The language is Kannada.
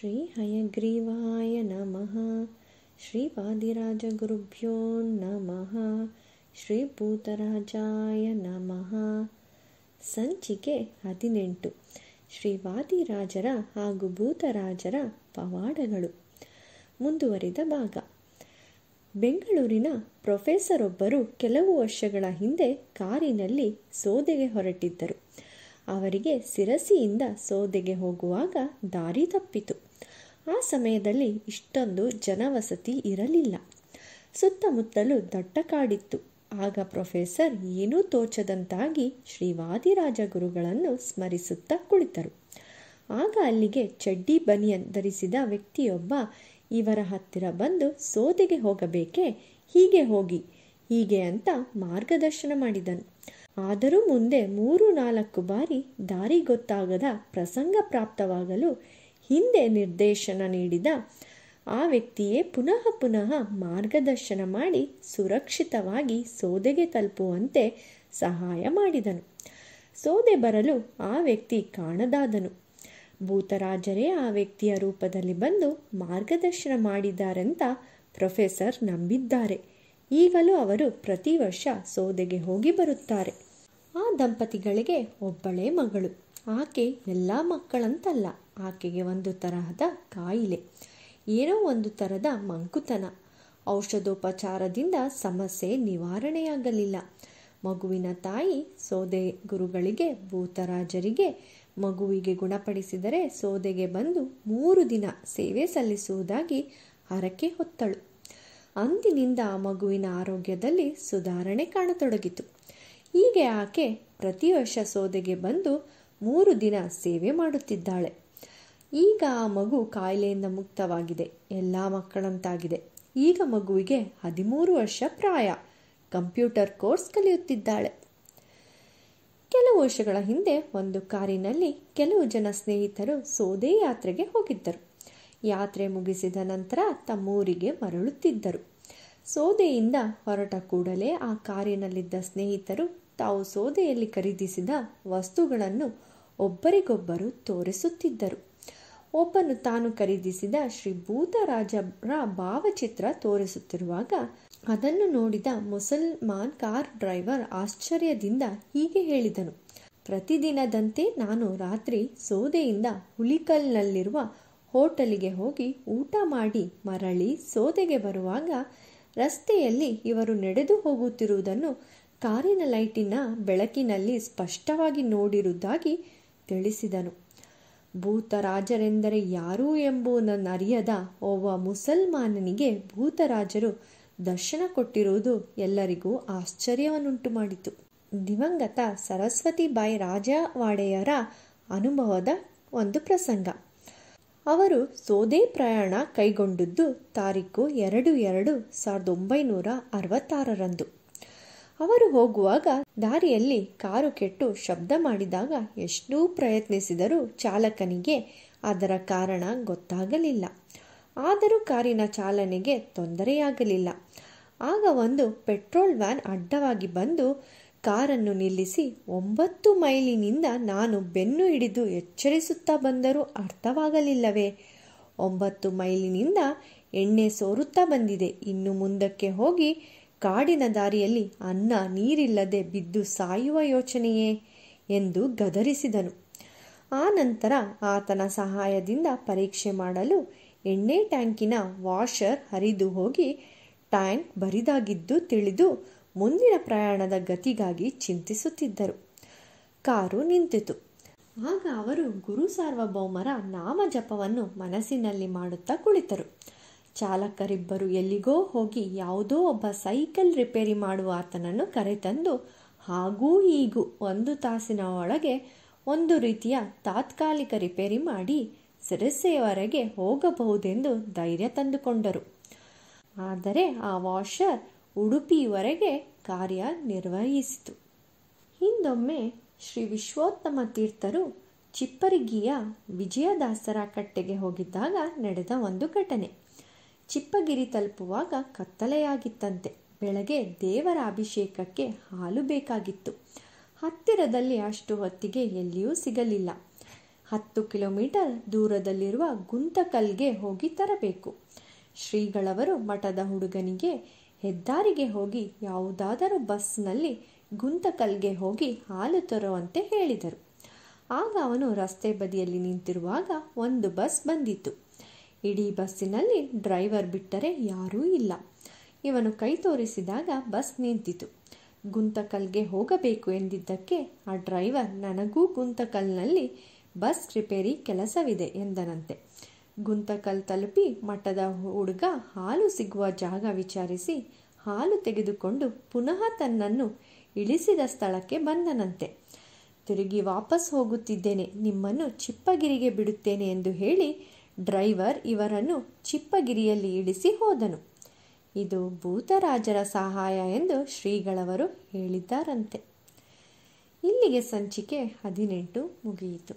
श्रीहयग्रीवाय नमः श्रीपादिराजगुरुभ्यो नमः ಗುರುಭ್ಯೋ ನಮಃ ಸಂಚಿಕೆ ಹದಿನೆಂಟು ಶ್ರೀವಾದಿರಾಜರ ಹಾಗೂ ಭೂತರಾಜರ ಪವಾಡಗಳು ಮುಂದುವರಿದ ಭಾಗ ಬೆಂಗಳೂರಿನ ಪ್ರೊಫೆಸರ್ ಒಬ್ಬರು ಕೆಲವು ವರ್ಷಗಳ ಹಿಂದೆ ಕಾರಿನಲ್ಲಿ ಸೋದೆಗೆ ಹೊರಟಿದ್ದರು ಅವರಿಗೆ ಸಿರಸಿಯಿಂದ ಸೋದೆಗೆ ಹೋಗುವಾಗ ದಾರಿ ತಪ್ಪಿತು ಆ ಸಮಯದಲ್ಲಿ ಇಷ್ಟೊಂದು ಜನವಸತಿ ಇರಲಿಲ್ಲ ಸುತ್ತಮುತ್ತಲೂ ದಟ್ಟ ಕಾಡಿತ್ತು ಆಗ ಪ್ರೊಫೆಸರ್ ಏನೂ ತೋಚದಂತಾಗಿ ಶ್ರೀವಾದಿರಾಜ ಗುರುಗಳನ್ನು ಸ್ಮರಿಸುತ್ತಾ ಕುಳಿತರು ಆಗ ಅಲ್ಲಿಗೆ ಚಡ್ಡಿ ಬನಿಯನ್ ಧರಿಸಿದ ವ್ಯಕ್ತಿಯೊಬ್ಬ ಇವರ ಹತ್ತಿರ ಬಂದು ಸೋದೆಗೆ ಹೋಗಬೇಕೆ ಹೀಗೆ ಹೋಗಿ ಹೀಗೆ ಅಂತ ಮಾರ್ಗದರ್ಶನ ಮಾಡಿದನು ಆದರೂ ಮುಂದೆ ಮೂರು ನಾಲ್ಕು ಬಾರಿ ದಾರಿ ಗೊತ್ತಾಗದ ಪ್ರಸಂಗ ಪ್ರಾಪ್ತವಾಗಲು ಹಿಂದೆ ನಿರ್ದೇಶನ ನೀಡಿದ ಆ ವ್ಯಕ್ತಿಯೇ ಪುನಃ ಪುನಃ ಮಾರ್ಗದರ್ಶನ ಮಾಡಿ ಸುರಕ್ಷಿತವಾಗಿ ಸೋದೆಗೆ ತಲುಪುವಂತೆ ಸಹಾಯ ಮಾಡಿದನು ಸೋದೆ ಬರಲು ಆ ವ್ಯಕ್ತಿ ಕಾಣದಾದನು ಭೂತರಾಜರೇ ಆ ವ್ಯಕ್ತಿಯ ರೂಪದಲ್ಲಿ ಬಂದು ಮಾರ್ಗದರ್ಶನ ಮಾಡಿದ್ದಾರೆಂತ ಪ್ರೊಫೆಸರ್ ನಂಬಿದ್ದಾರೆ ಈಗಲೂ ಅವರು ಪ್ರತಿ ವರ್ಷ ಸೋದೆಗೆ ಹೋಗಿ ಬರುತ್ತಾರೆ ಆ ದಂಪತಿಗಳಿಗೆ ಒಬ್ಬಳೇ ಮಗಳು ಆಕೆ ಎಲ್ಲ ಮಕ್ಕಳಂತಲ್ಲ ಆಕೆಗೆ ಒಂದು ತರಹದ ಕಾಯಿಲೆ ಏನೋ ಒಂದು ಥರದ ಮಂಕುತನ ಔಷಧೋಪಚಾರದಿಂದ ಸಮಸ್ಯೆ ನಿವಾರಣೆಯಾಗಲಿಲ್ಲ ಮಗುವಿನ ತಾಯಿ ಸೋದೆ ಗುರುಗಳಿಗೆ ಭೂತರಾಜರಿಗೆ ಮಗುವಿಗೆ ಗುಣಪಡಿಸಿದರೆ ಸೋದೆಗೆ ಬಂದು ಮೂರು ದಿನ ಸೇವೆ ಸಲ್ಲಿಸುವುದಾಗಿ ಹರಕೆ ಹೊತ್ತಳು ಅಂದಿನಿಂದ ಮಗುವಿನ ಆರೋಗ್ಯದಲ್ಲಿ ಸುಧಾರಣೆ ಕಾಣತೊಡಗಿತು ಹೀಗೆ ಆಕೆ ಪ್ರತಿ ವರ್ಷ ಸೋದೆಗೆ ಬಂದು ಮೂರು ದಿನ ಸೇವೆ ಮಾಡುತ್ತಿದ್ದಾಳೆ ಈಗ ಆ ಮಗು ಕಾಯಿಲೆಯಿಂದ ಮುಕ್ತವಾಗಿದೆ ಎಲ್ಲ ಮಕ್ಕಳಂತಾಗಿದೆ ಈಗ ಮಗುವಿಗೆ ಹದಿಮೂರು ವರ್ಷ ಪ್ರಾಯ ಕಂಪ್ಯೂಟರ್ ಕೋರ್ಸ್ ಕಲಿಯುತ್ತಿದ್ದಾಳೆ ಕೆಲವು ವರ್ಷಗಳ ಹಿಂದೆ ಒಂದು ಕಾರಿನಲ್ಲಿ ಕೆಲವು ಜನ ಸ್ನೇಹಿತರು ಸೋದೆ ಯಾತ್ರೆಗೆ ಹೋಗಿದ್ದರು ಯಾತ್ರೆ ಮುಗಿಸಿದ ನಂತರ ತಮ್ಮೂರಿಗೆ ಮರಳುತ್ತಿದ್ದರು ಸೋದೆಯಿಂದ ಹೊರಟ ಕೂಡಲೇ ಆ ಕಾರಿನಲ್ಲಿದ್ದ ಸ್ನೇಹಿತರು ತಾವು ಸೋದೆಯಲ್ಲಿ ಖರೀದಿಸಿದ ವಸ್ತುಗಳನ್ನು ಒಬ್ಬರಿಗೊಬ್ಬರು ತೋರಿಸುತ್ತಿದ್ದರು ಒಬ್ಬನು ತಾನು ಖರೀದಿಸಿದ ಶ್ರೀ ಭೂತರಾಜರ ಭಾವಚಿತ್ರ ತೋರಿಸುತ್ತಿರುವಾಗ ಅದನ್ನು ನೋಡಿದ ಮುಸಲ್ಮಾನ್ ಕಾರ್ ಡ್ರೈವರ್ ಆಶ್ಚರ್ಯದಿಂದ ಹೀಗೆ ಹೇಳಿದನು ಪ್ರತಿದಿನದಂತೆ ನಾನು ರಾತ್ರಿ ಸೋದೆಯಿಂದ ಹುಲಿಕಲ್ನಲ್ಲಿರುವ ಹೋಟೆಲಿಗೆ ಹೋಗಿ ಊಟ ಮಾಡಿ ಮರಳಿ ಸೋದೆಗೆ ಬರುವಾಗ ರಸ್ತೆಯಲ್ಲಿ ಇವರು ನಡೆದು ಹೋಗುತ್ತಿರುವುದನ್ನು ಕಾರಿನ ಲೈಟಿನ ಬೆಳಕಿನಲ್ಲಿ ಸ್ಪಷ್ಟವಾಗಿ ನೋಡಿರುವುದಾಗಿ ತಿಳಿಸಿದನು ಭೂತರಾಜರೆಂದರೆ ಯಾರು ಎಂಬುದನ್ನು ಅರಿಯದ ಒಬ್ಬ ಮುಸಲ್ಮಾನನಿಗೆ ಭೂತರಾಜರು ದರ್ಶನ ಕೊಟ್ಟಿರುವುದು ಎಲ್ಲರಿಗೂ ಆಶ್ಚರ್ಯವನ್ನುಂಟು ಮಾಡಿತು ದಿವಂಗತ ಸರಸ್ವತಿ ಬಾಯಿ ರಾಜವಾಡೆಯರ ಅನುಭವದ ಒಂದು ಪ್ರಸಂಗ ಅವರು ಸೋದೆ ಪ್ರಯಾಣ ಕೈಗೊಂಡದ್ದು ತಾರೀಕು ಎರಡು ಎರಡು ಸಾವಿರದ ಒಂಬೈನೂರ ಅರವತ್ತಾರರಂದು ಅವರು ಹೋಗುವಾಗ ದಾರಿಯಲ್ಲಿ ಕಾರು ಕೆಟ್ಟು ಶಬ್ದ ಮಾಡಿದಾಗ ಎಷ್ಟೂ ಪ್ರಯತ್ನಿಸಿದರೂ ಚಾಲಕನಿಗೆ ಅದರ ಕಾರಣ ಗೊತ್ತಾಗಲಿಲ್ಲ ಆದರೂ ಕಾರಿನ ಚಾಲನೆಗೆ ತೊಂದರೆಯಾಗಲಿಲ್ಲ ಆಗ ಒಂದು ಪೆಟ್ರೋಲ್ ವ್ಯಾನ್ ಅಡ್ಡವಾಗಿ ಬಂದು ಕಾರನ್ನು ನಿಲ್ಲಿಸಿ ಒಂಬತ್ತು ಮೈಲಿನಿಂದ ನಾನು ಬೆನ್ನು ಹಿಡಿದು ಎಚ್ಚರಿಸುತ್ತಾ ಬಂದರೂ ಅರ್ಥವಾಗಲಿಲ್ಲವೇ ಒಂಬತ್ತು ಮೈಲಿನಿಂದ ಎಣ್ಣೆ ಸೋರುತ್ತಾ ಬಂದಿದೆ ಇನ್ನು ಮುಂದಕ್ಕೆ ಹೋಗಿ ಕಾಡಿನ ದಾರಿಯಲ್ಲಿ ಅನ್ನ ನೀರಿಲ್ಲದೆ ಬಿದ್ದು ಸಾಯುವ ಯೋಚನೆಯೇ ಎಂದು ಗದರಿಸಿದನು ಆ ನಂತರ ಆತನ ಸಹಾಯದಿಂದ ಪರೀಕ್ಷೆ ಮಾಡಲು ಎಣ್ಣೆ ಟ್ಯಾಂಕಿನ ವಾಷರ್ ಹರಿದು ಹೋಗಿ ಟ್ಯಾಂಕ್ ಬರಿದಾಗಿದ್ದು ತಿಳಿದು ಮುಂದಿನ ಪ್ರಯಾಣದ ಗತಿಗಾಗಿ ಚಿಂತಿಸುತ್ತಿದ್ದರು ಕಾರು ನಿಂತಿತು ಆಗ ಅವರು ಗುರು ಸಾರ್ವಭೌಮರ ನಾಮಜಪವನ್ನು ಮನಸ್ಸಿನಲ್ಲಿ ಮಾಡುತ್ತಾ ಕುಳಿತರು ಚಾಲಕರಿಬ್ಬರು ಎಲ್ಲಿಗೋ ಹೋಗಿ ಯಾವುದೋ ಒಬ್ಬ ಸೈಕಲ್ ರಿಪೇರಿ ಮಾಡುವ ಆತನನ್ನು ಕರೆತಂದು ಹಾಗೂ ಈಗೂ ಒಂದು ತಾಸಿನ ಒಳಗೆ ಒಂದು ರೀತಿಯ ತಾತ್ಕಾಲಿಕ ರಿಪೇರಿ ಮಾಡಿ ಸಿರಸೆಯವರೆಗೆ ಹೋಗಬಹುದೆಂದು ಧೈರ್ಯ ತಂದುಕೊಂಡರು ಆದರೆ ಆ ವಾಷರ್ ಉಡುಪಿಯವರೆಗೆ ಕಾರ್ಯ ನಿರ್ವಹಿಸಿತು ಹಿಂದೊಮ್ಮೆ ಶ್ರೀ ವಿಶ್ವೋತ್ತಮ ತೀರ್ಥರು ಚಿಪ್ಪರಿಗಿಯ ವಿಜಯದಾಸರ ಕಟ್ಟೆಗೆ ಹೋಗಿದ್ದಾಗ ನಡೆದ ಒಂದು ಘಟನೆ ಚಿಪ್ಪಗಿರಿ ತಲುಪುವಾಗ ಕತ್ತಲೆಯಾಗಿತ್ತಂತೆ ಬೆಳಗ್ಗೆ ದೇವರ ಅಭಿಷೇಕಕ್ಕೆ ಹಾಲು ಬೇಕಾಗಿತ್ತು ಹತ್ತಿರದಲ್ಲಿ ಅಷ್ಟು ಹೊತ್ತಿಗೆ ಎಲ್ಲಿಯೂ ಸಿಗಲಿಲ್ಲ ಹತ್ತು ಕಿಲೋಮೀಟರ್ ದೂರದಲ್ಲಿರುವ ಗುಂತಕಲ್ಗೆ ಹೋಗಿ ತರಬೇಕು ಶ್ರೀಗಳವರು ಮಠದ ಹುಡುಗನಿಗೆ ಹೆದ್ದಾರಿಗೆ ಹೋಗಿ ಯಾವುದಾದರೂ ಬಸ್ನಲ್ಲಿ ಗುಂತಕಲ್ಗೆ ಹೋಗಿ ಹಾಲು ತರುವಂತೆ ಹೇಳಿದರು ಆಗ ಅವನು ರಸ್ತೆ ಬದಿಯಲ್ಲಿ ನಿಂತಿರುವಾಗ ಒಂದು ಬಸ್ ಬಂದಿತು ಇಡೀ ಬಸ್ಸಿನಲ್ಲಿ ಡ್ರೈವರ್ ಬಿಟ್ಟರೆ ಯಾರೂ ಇಲ್ಲ ಇವನು ಕೈ ತೋರಿಸಿದಾಗ ಬಸ್ ನಿಂತಿತು ಗುಂತಕಲ್ಗೆ ಹೋಗಬೇಕು ಎಂದಿದ್ದಕ್ಕೆ ಆ ಡ್ರೈವರ್ ನನಗೂ ಗುಂತಕಲ್ನಲ್ಲಿ ಬಸ್ ರಿಪೇರಿ ಕೆಲಸವಿದೆ ಎಂದನಂತೆ ಗುಂತಕಲ್ ತಲುಪಿ ಮಠದ ಹುಡುಗ ಹಾಲು ಸಿಗುವ ಜಾಗ ವಿಚಾರಿಸಿ ಹಾಲು ತೆಗೆದುಕೊಂಡು ಪುನಃ ತನ್ನನ್ನು ಇಳಿಸಿದ ಸ್ಥಳಕ್ಕೆ ಬಂದನಂತೆ ತಿರುಗಿ ವಾಪಸ್ ಹೋಗುತ್ತಿದ್ದೇನೆ ನಿಮ್ಮನ್ನು ಚಿಪ್ಪಗಿರಿಗೆ ಬಿಡುತ್ತೇನೆ ಎಂದು ಹೇಳಿ ಡ್ರೈವರ್ ಇವರನ್ನು ಚಿಪ್ಪಗಿರಿಯಲ್ಲಿ ಇಳಿಸಿ ಹೋದನು ಇದು ಭೂತರಾಜರ ಸಹಾಯ ಎಂದು ಶ್ರೀಗಳವರು ಹೇಳಿದ್ದಾರಂತೆ ಇಲ್ಲಿಗೆ ಸಂಚಿಕೆ ಹದಿನೆಂಟು ಮುಗಿಯಿತು